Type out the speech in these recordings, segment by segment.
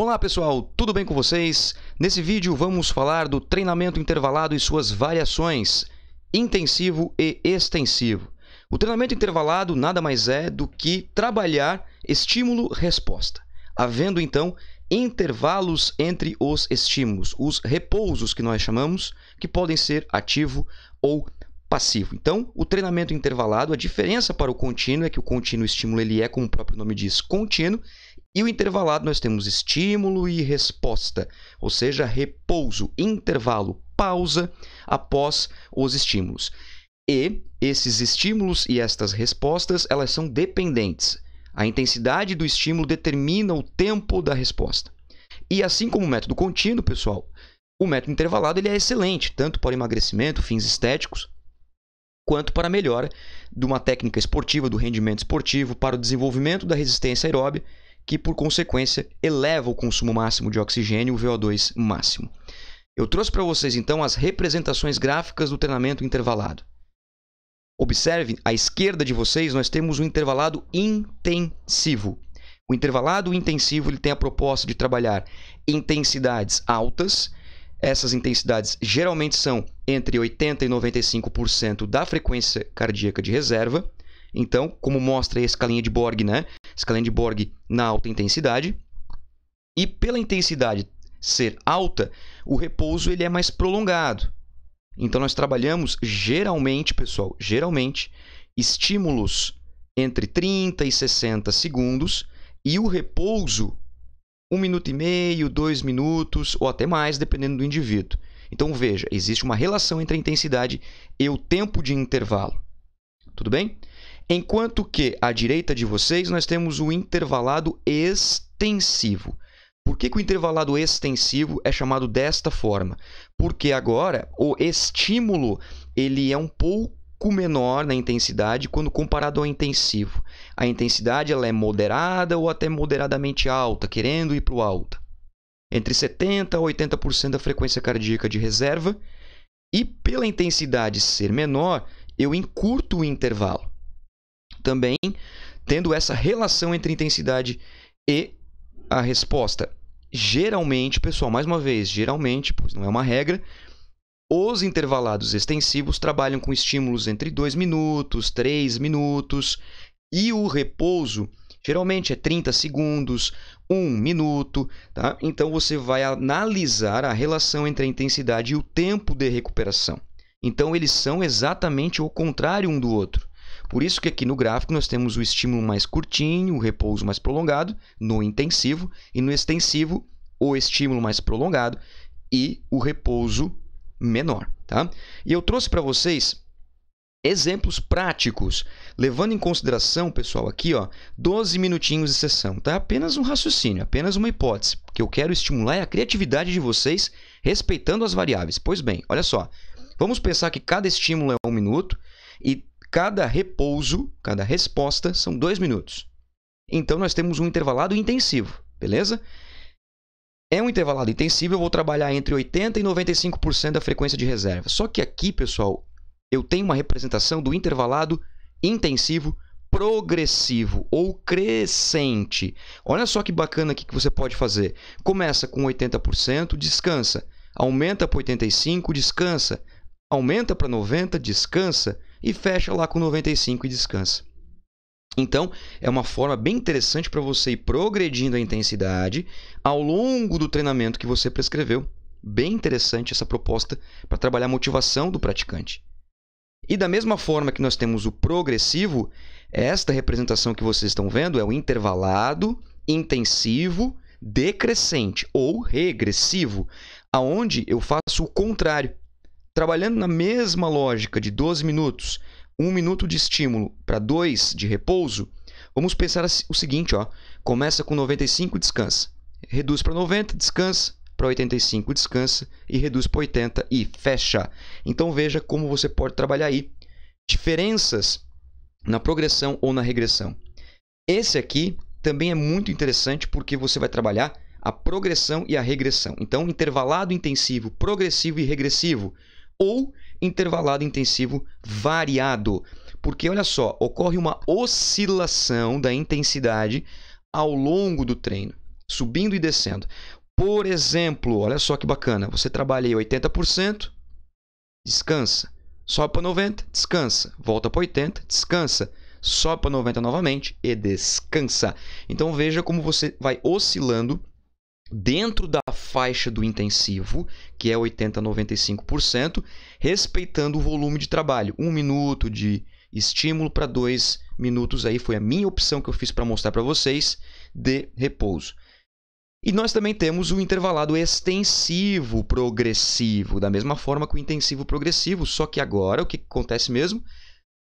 Olá pessoal, tudo bem com vocês? Nesse vídeo vamos falar do treinamento intervalado e suas variações, intensivo e extensivo. O treinamento intervalado nada mais é do que trabalhar estímulo-resposta, havendo então intervalos entre os estímulos, os repousos que nós chamamos, que podem ser ativo ou passivo. Então, o treinamento intervalado, a diferença para o contínuo é que o contínuo estímulo ele é, como o próprio nome diz, contínuo, e o intervalado nós temos estímulo e resposta, ou seja, repouso, intervalo, pausa após os estímulos. E esses estímulos e estas respostas, elas são dependentes. A intensidade do estímulo determina o tempo da resposta. E assim como o método contínuo, pessoal, o método intervalado ele é excelente, tanto para emagrecimento, fins estéticos, quanto para melhora de uma técnica esportiva, do rendimento esportivo, para o desenvolvimento da resistência aeróbica que por consequência eleva o consumo máximo de oxigênio, o VO2 máximo. Eu trouxe para vocês então as representações gráficas do treinamento intervalado. Observe, à esquerda de vocês nós temos o um intervalado intensivo. O intervalado intensivo ele tem a proposta de trabalhar intensidades altas. Essas intensidades geralmente são entre 80 e 95% da frequência cardíaca de reserva. Então, como mostra a escalinha de Borg, né? Escalinha de Borg na alta intensidade. E pela intensidade ser alta, o repouso ele é mais prolongado. Então nós trabalhamos geralmente, pessoal, geralmente estímulos entre 30 e 60 segundos e o repouso um minuto e meio, dois minutos ou até mais, dependendo do indivíduo. Então veja, existe uma relação entre a intensidade e o tempo de intervalo. Tudo bem? Enquanto que à direita de vocês nós temos o intervalado extensivo. Por que, que, o intervalado extensivo é chamado desta forma? Porque agora o estímulo ele é um pouco menor na intensidade quando comparado ao intensivo. A intensidade ela é moderada ou até moderadamente alta, querendo ir para o alto. Entre 70% a 80% da frequência cardíaca de reserva. E pela intensidade ser menor, eu encurto o intervalo também, tendo essa relação entre intensidade e a resposta. Geralmente, pessoal, mais uma vez, geralmente, pois não é uma regra, os intervalados extensivos trabalham com estímulos entre 2 minutos, 3 minutos, e o repouso geralmente é 30 segundos, 1 um minuto, tá? Então você vai analisar a relação entre a intensidade e o tempo de recuperação. Então eles são exatamente o contrário um do outro. Por isso que aqui no gráfico nós temos o estímulo mais curtinho, o repouso mais prolongado no intensivo e no extensivo o estímulo mais prolongado e o repouso menor, tá? E eu trouxe para vocês exemplos práticos, levando em consideração, pessoal, aqui, ó, 12 minutinhos de sessão, tá? Apenas um raciocínio, apenas uma hipótese, que eu quero estimular é a criatividade de vocês respeitando as variáveis. Pois bem, olha só. Vamos pensar que cada estímulo é um minuto e Cada repouso, cada resposta são dois minutos. Então nós temos um intervalado intensivo, beleza? É um intervalado intensivo, eu vou trabalhar entre 80% e 95% da frequência de reserva. Só que aqui, pessoal, eu tenho uma representação do intervalado intensivo progressivo ou crescente. Olha só que bacana aqui que você pode fazer. Começa com 80%, descansa. Aumenta para 85%, descansa aumenta para 90, descansa e fecha lá com 95 e descansa. Então, é uma forma bem interessante para você ir progredindo a intensidade ao longo do treinamento que você prescreveu. Bem interessante essa proposta para trabalhar a motivação do praticante. E da mesma forma que nós temos o progressivo, esta representação que vocês estão vendo é o intervalado, intensivo, decrescente ou regressivo, aonde eu faço o contrário. Trabalhando na mesma lógica de 12 minutos, 1 minuto de estímulo para 2 de repouso, vamos pensar o seguinte, ó, começa com 95, descansa, reduz para 90, descansa, para 85 descansa e reduz para 80 e fecha. Então veja como você pode trabalhar aí diferenças na progressão ou na regressão. Esse aqui também é muito interessante porque você vai trabalhar a progressão e a regressão. Então intervalado intensivo, progressivo e regressivo ou intervalado intensivo variado. Porque olha só, ocorre uma oscilação da intensidade ao longo do treino, subindo e descendo. Por exemplo, olha só que bacana, você trabalha aí 80%, descansa, sobe para 90, descansa, volta para 80, descansa, sobe para 90 novamente e descansa. Então veja como você vai oscilando dentro da faixa do intensivo, que é 80 a 95%, respeitando o volume de trabalho. Um minuto de estímulo para dois minutos aí foi a minha opção que eu fiz para mostrar para vocês de repouso. E nós também temos o intervalado extensivo progressivo, da mesma forma que o intensivo progressivo, só que agora o que acontece mesmo?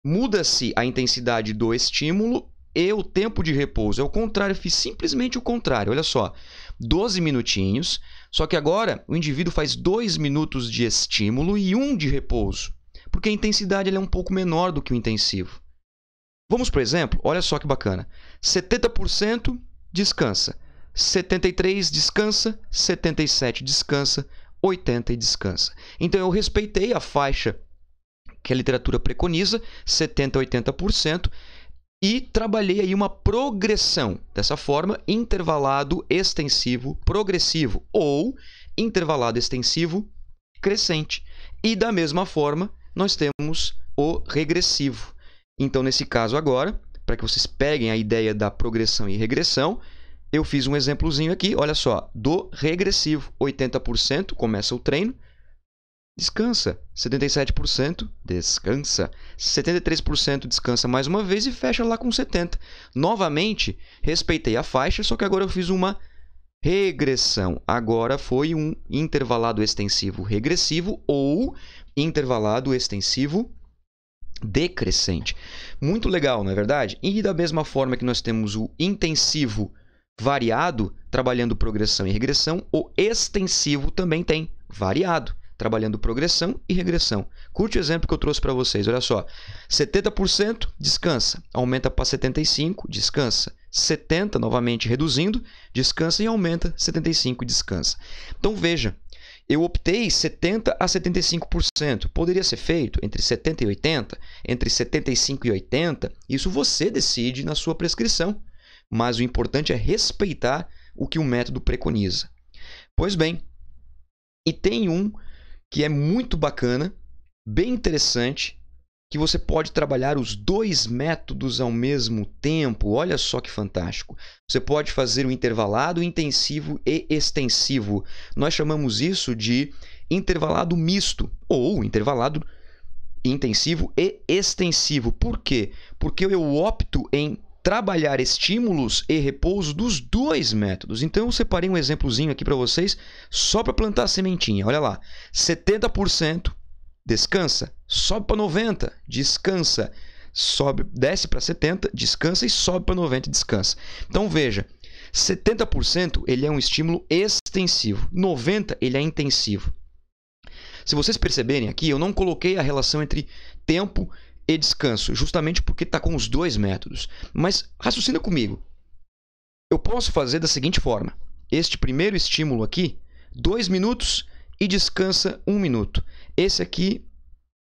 Muda-se a intensidade do estímulo e o tempo de repouso. É o contrário, eu fiz simplesmente o contrário. Olha só, 12 minutinhos, só que agora o indivíduo faz 2 minutos de estímulo e 1 um de repouso, porque a intensidade é um pouco menor do que o intensivo. Vamos, por exemplo, olha só que bacana: 70% descansa, 73% descansa, 77% descansa, 80% descansa. Então eu respeitei a faixa que a literatura preconiza, 70% a 80%, e trabalhei aí uma progressão, dessa forma, intervalado extensivo progressivo ou intervalado extensivo crescente. E da mesma forma, nós temos o regressivo. Então, nesse caso agora, para que vocês peguem a ideia da progressão e regressão, eu fiz um exemplozinho aqui, olha só, do regressivo, 80% começa o treino, descansa. 77% descansa. 73% descansa mais uma vez e fecha lá com 70%. Novamente, respeitei a faixa, só que agora eu fiz uma regressão. Agora foi um intervalado extensivo regressivo ou intervalado extensivo decrescente. Muito legal, não é verdade? E da mesma forma que nós temos o intensivo variado, trabalhando progressão e regressão, o extensivo também tem variado trabalhando progressão e regressão. Curte o exemplo que eu trouxe para vocês, olha só. 70% descansa, aumenta para 75, descansa. 70 novamente reduzindo, descansa e aumenta 75, descansa. Então veja, eu optei 70 a 75%. Poderia ser feito entre 70 e 80, entre 75 e 80. Isso você decide na sua prescrição, mas o importante é respeitar o que o método preconiza. Pois bem, e tem um que é muito bacana, bem interessante, que você pode trabalhar os dois métodos ao mesmo tempo. Olha só que fantástico. Você pode fazer o intervalado intensivo e extensivo. Nós chamamos isso de intervalado misto ou intervalado intensivo e extensivo. Por quê? Porque eu opto em trabalhar estímulos e repouso dos dois métodos. Então eu separei um exemplozinho aqui para vocês só para plantar a sementinha. Olha lá, 70% descansa, sobe para 90, descansa, sobe, desce para 70, descansa e sobe para 90, descansa. Então veja, 70% ele é um estímulo extensivo, 90 ele é intensivo. Se vocês perceberem aqui, eu não coloquei a relação entre tempo e e descanso, justamente porque está com os dois métodos. Mas raciocina comigo. Eu posso fazer da seguinte forma: este primeiro estímulo aqui, dois minutos e descansa um minuto. Esse aqui,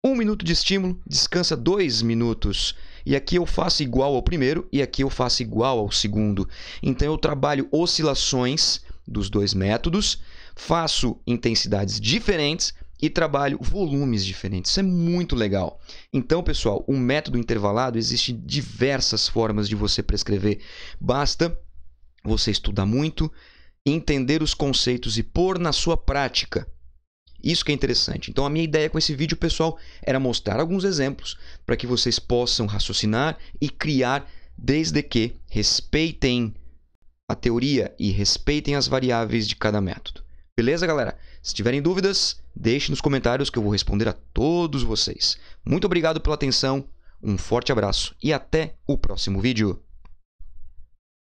um minuto de estímulo, descansa dois minutos. E aqui eu faço igual ao primeiro e aqui eu faço igual ao segundo. Então eu trabalho oscilações dos dois métodos, faço intensidades diferentes e trabalho volumes diferentes. Isso é muito legal. Então, pessoal, o método intervalado existe diversas formas de você prescrever. Basta você estudar muito, entender os conceitos e pôr na sua prática. Isso que é interessante. Então, a minha ideia com esse vídeo, pessoal, era mostrar alguns exemplos para que vocês possam raciocinar e criar, desde que respeitem a teoria e respeitem as variáveis de cada método. Beleza, galera? Se tiverem dúvidas, deixe nos comentários que eu vou responder a todos vocês. Muito obrigado pela atenção, um forte abraço e até o próximo vídeo.